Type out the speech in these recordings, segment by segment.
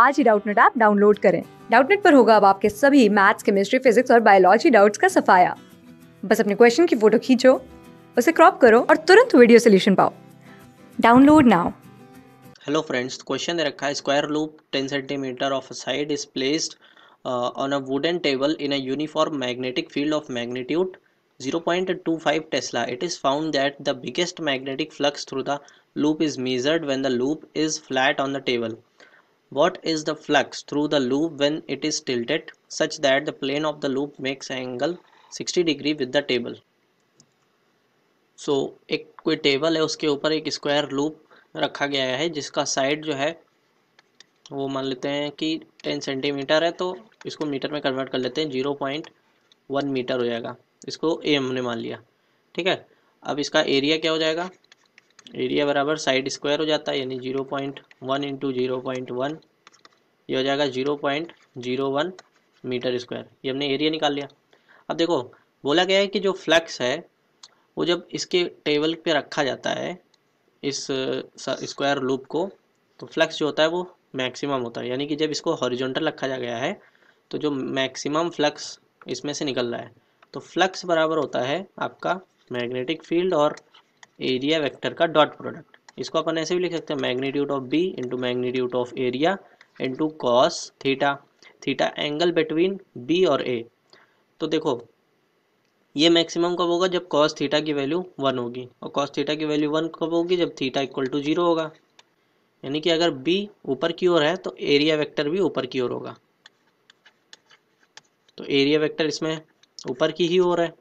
आज ही Doubtnut app download करें डाउटनेट पर होगा अब आपके सभी मैथ्स केमिस्ट्री फिजिक्स और बायोलॉजी डाउट्स का सफाया बस अपने क्वेश्चन की फोटो खींचो उसे क्रॉप करो और तुरंत वीडियो सोल्यूशन पाओ download now hello friends question दे रखा है square loop 10 centimetre of side is placed on a wooden table in a uniform magnetic field of magnitude 0.25 tesla it is found that the biggest magnetic flux through the loop is measured when the loop is flat on the table what is the flux through the loop when it is tilted such that the plane of the loop makes an angle 60 degree with the so एक कोई table है उसके ऊपर एक square loop रखा गया है जिसका साइड जो है वो मान लेते हैं कि टेन सेंटीमीटर है तो इसको मीटर में कन्वर्ट कर लेते हैं जीरो पॉइंट वन मीटर हो जाएगा इसको ए हमने मान लिया ठीक है अब इसका एरिया क्या हो जाएगा एरिया बराबर साइड स्क्वायर हो जाता है यानी zero point one into zero point one ये हो जाएगा zero point zero one metre square ये हमने एरिया निकाल लिया अब देखो बोला गया है कि जो फ्लैक्स है वो जब इसके टेबल पे रखा जाता है इस स्क्वायर लूप को तो फ्लक्स जो होता है वो मैक्सिमम होता है यानी कि जब इसको हॉरिजोंटल रखा जा गया है तो जो मैक्सिमम फ्लक्स इसमें से निकल रहा है तो फ्लक्स बराबर होता है आपका मैग्नेटिक फील्ड और एरिया वेक्टर का डॉट प्रोडक्ट इसको अपन ऐसे भी लिख सकते हैं magnitude of B into magnitude of area into cos theta theta angle between B और ए तो देखो ये मैक्सिमम कब होगा जब कॉस थीटा की वैल्यू वन होगी और कॉस थीटा की वैल्यू वन कब होगी जब थीटा इक्वल टू जीरो होगा यानी कि अगर बी ऊपर की ओर है तो एरिया वेक्टर भी ऊपर की ओर होगा तो एरिया वेक्टर इसमें ऊपर की ही ओर है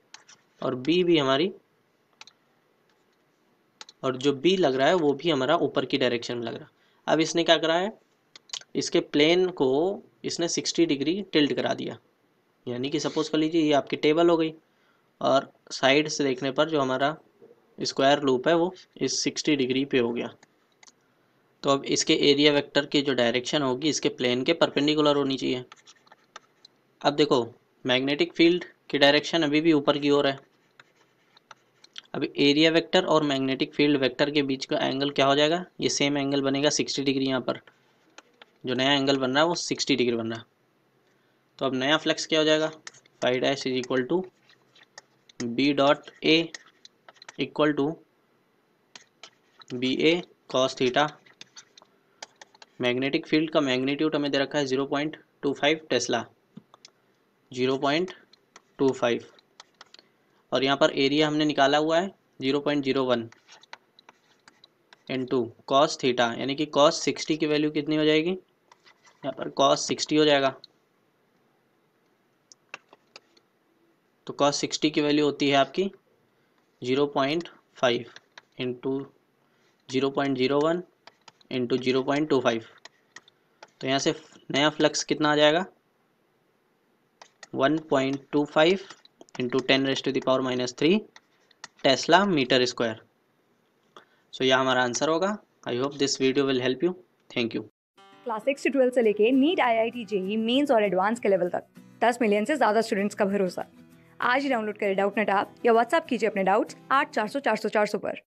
और बी भी हमारी और जो बी लग रहा है वो भी हमारा ऊपर की डायरेक्शन में लग रहा है अब इसने क्या करा है इसके प्लेन को इसने 60 डिग्री टिल्ट करा दिया यानी कि सपोज कर लीजिए ये आपकी टेबल हो गई और साइड से देखने पर जो हमारा स्क्वायर लूप है वो इस सिक्सटी डिग्री पे हो गया तो अब इसके एरिया वेक्टर की जो डायरेक्शन होगी इसके प्लेन के परपेंडिकुलर होनी चाहिए अब देखो मैग्नेटिक फील्ड की डायरेक्शन अभी भी ऊपर की ओर है अब एरिया वेक्टर और मैग्नेटिक फील्ड वेक्टर के बीच का एंगल क्या हो जाएगा ये सेम एंगल बनेगा सिक्सटी डिग्री यहाँ पर जो नया एंगल बन रहा है वो सिक्सटी डिग्री बन रहा है तो अब नया फ्लैक्स क्या हो जाएगा phi dash is equal to B dot A equal to B A cos theta magnetic field का मैग्नीट्यूड हमें दे रखा है zero point two five tesla zero point two five और यहाँ पर एरिया हमने निकाला हुआ है zero point zero one into cos theta यानी कि कॉस सिक्सटी की वैल्यू कितनी हो जाएगी यहाँ पर कॉस सिक्सटी हो जाएगा तो कॉस सिक्सटी की वैल्यू होती है आपकी zero point five into zero point zero one into zero point two five तो यहाँ से नया फ्लक्स कितना आ जाएगा one point two five into ten raise to the power minus three tesla metre square so यह हमारा आंसर होगा I hope this video will help you thank you class six से ट्वेल्थ से लेके NEET I I T JEE mains और advance के level तक दस मिलियन से ज़्यादा स्टूडेंट्स का भरोसा आज ही डाउनलोड करें डाउट नेट आप या व्हाट्सअप कीजिए अपने डाउट्स आठ चार सौ चार सौ चार सौ पर